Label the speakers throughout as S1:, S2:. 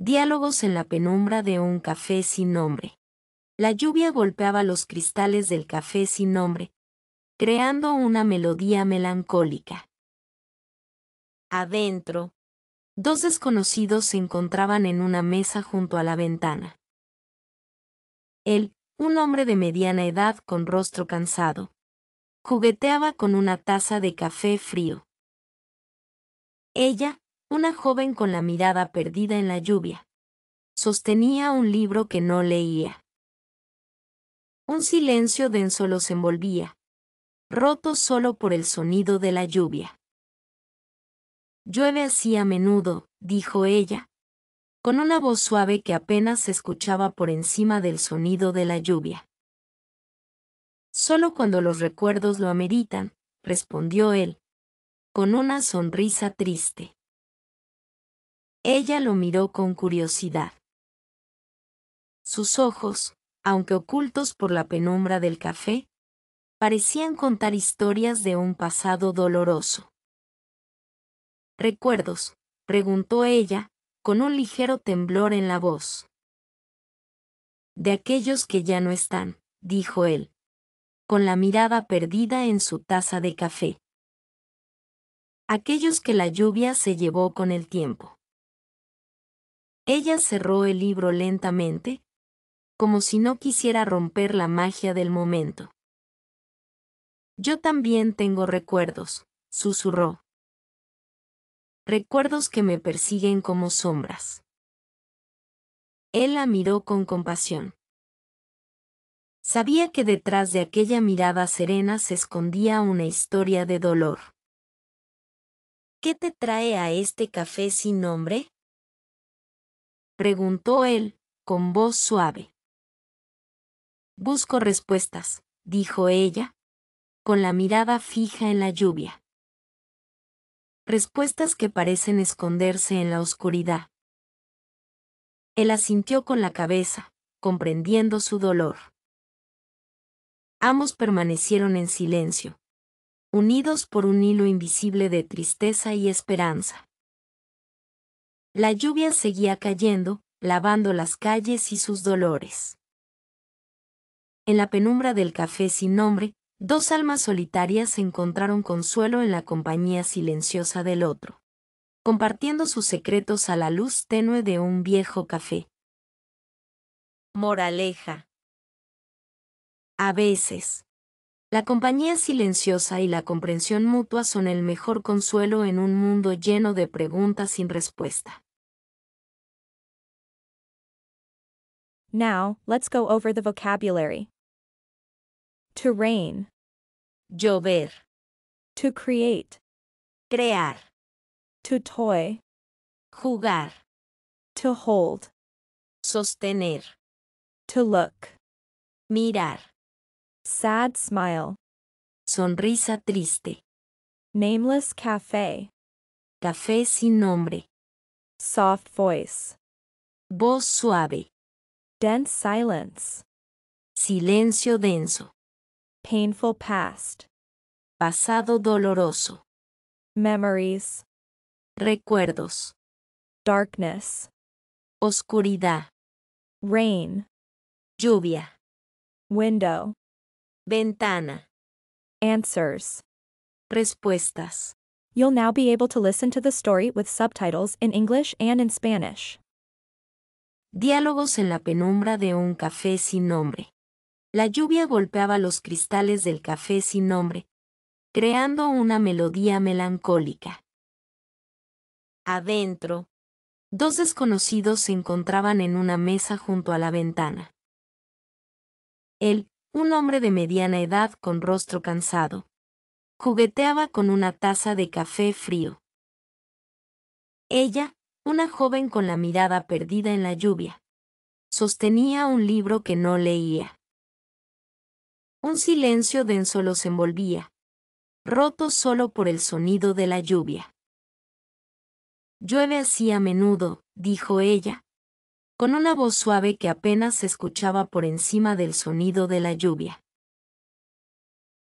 S1: Diálogos en la penumbra de un café sin
S2: nombre. La lluvia golpeaba los cristales del café sin nombre, creando una melodía melancólica. Adentro, dos desconocidos se encontraban en una mesa junto a la ventana. Él, un hombre de mediana edad con rostro cansado, jugueteaba con una taza de café frío. Ella, una joven con la mirada perdida en la lluvia. Sostenía un libro que no leía. Un silencio denso los envolvía, roto solo por el sonido de la lluvia. Llueve así a menudo, dijo ella, con una voz suave que apenas se escuchaba por encima del sonido de la lluvia. Solo cuando los recuerdos lo ameritan, respondió él, con una sonrisa triste. Ella lo miró con curiosidad. Sus ojos, aunque ocultos por la penumbra del café, parecían contar historias de un pasado doloroso. ¿Recuerdos? preguntó ella, con un ligero temblor en la voz. De aquellos que ya no están, dijo él, con la mirada perdida en su taza de café. Aquellos que la lluvia se llevó con el tiempo. Ella cerró el libro lentamente, como si no quisiera romper la magia del momento. Yo también tengo recuerdos, susurró. Recuerdos que me persiguen como sombras. Él la miró con compasión. Sabía que detrás de aquella mirada serena se escondía una historia de dolor. ¿Qué te trae a este café sin nombre? preguntó él, con voz suave. Busco respuestas, dijo ella, con la mirada fija en la lluvia. Respuestas que parecen esconderse en la oscuridad. Él asintió con la cabeza, comprendiendo su dolor. Ambos permanecieron en silencio, unidos por un hilo invisible de tristeza y esperanza. La lluvia seguía cayendo, lavando las calles y sus dolores. En la penumbra del café sin nombre, dos almas solitarias encontraron consuelo en la compañía silenciosa del otro, compartiendo sus secretos a la luz tenue de un viejo café. Moraleja. A veces, la compañía silenciosa y la comprensión mutua son el mejor consuelo en un mundo lleno de preguntas
S1: sin respuesta. Now, let's go over the vocabulary. To rain. Llover. To create. Crear. To toy. Jugar. To hold. Sostener. To look. Mirar. Sad smile. Sonrisa triste. Nameless café. Café sin nombre. Soft voice. Voz suave. Dense silence. Silencio denso. Painful past. Pasado doloroso. Memories. Recuerdos. Darkness. Oscuridad. Rain. Lluvia. Window. Ventana. Answers. Respuestas. You'll now be able to listen to the story with subtitles in English and in Spanish.
S2: Diálogos en la penumbra de un café sin nombre. La lluvia golpeaba los cristales del café sin nombre, creando una melodía melancólica. Adentro, dos desconocidos se encontraban en una mesa junto a la ventana. El un hombre de mediana edad con rostro cansado. Jugueteaba con una taza de café frío. Ella, una joven con la mirada perdida en la lluvia. Sostenía un libro que no leía. Un silencio denso los envolvía, roto solo por el sonido de la lluvia. Llueve así a menudo, dijo ella, con una voz suave que apenas se escuchaba por encima del sonido de la lluvia.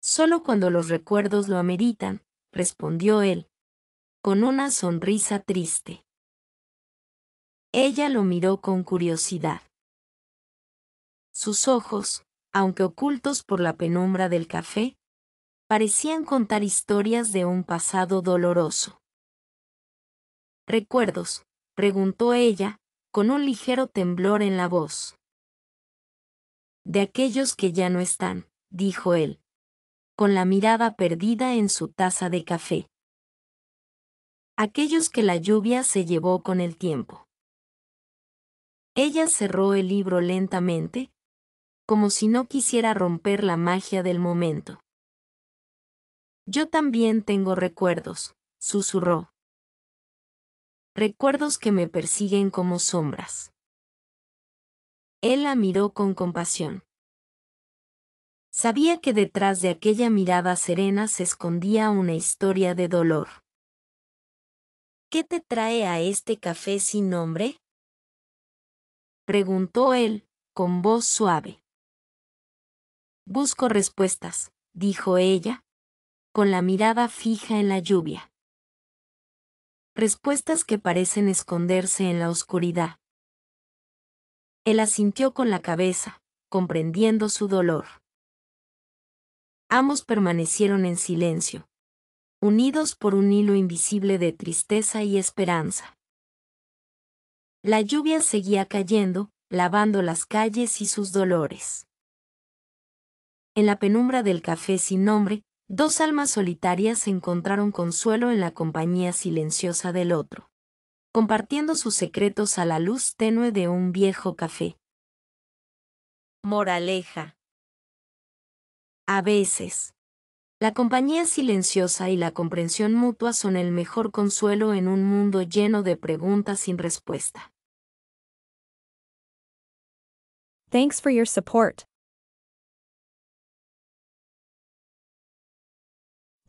S2: Solo cuando los recuerdos lo ameritan, respondió él, con una sonrisa triste. Ella lo miró con curiosidad. Sus ojos, aunque ocultos por la penumbra del café, parecían contar historias de un pasado doloroso. ¿Recuerdos? preguntó ella, con un ligero temblor en la voz. De aquellos que ya no están, dijo él, con la mirada perdida en su taza de café. Aquellos que la lluvia se llevó con el tiempo. Ella cerró el libro lentamente, como si no quisiera romper la magia del momento. Yo también tengo recuerdos, susurró recuerdos que me persiguen como sombras. Él la miró con compasión. Sabía que detrás de aquella mirada serena se escondía una historia de dolor. ¿Qué te trae a este café sin nombre? Preguntó él, con voz suave. Busco respuestas, dijo ella, con la mirada fija en la lluvia respuestas que parecen esconderse en la oscuridad. Él asintió con la cabeza, comprendiendo su dolor. Ambos permanecieron en silencio, unidos por un hilo invisible de tristeza y esperanza. La lluvia seguía cayendo, lavando las calles y sus dolores. En la penumbra del café sin nombre, Dos almas solitarias encontraron consuelo en la compañía silenciosa del otro, compartiendo sus secretos a la luz tenue de un viejo café. Moraleja. A veces, la compañía silenciosa y la comprensión mutua son el mejor consuelo en un mundo lleno de
S1: preguntas sin respuesta. Thanks for your support.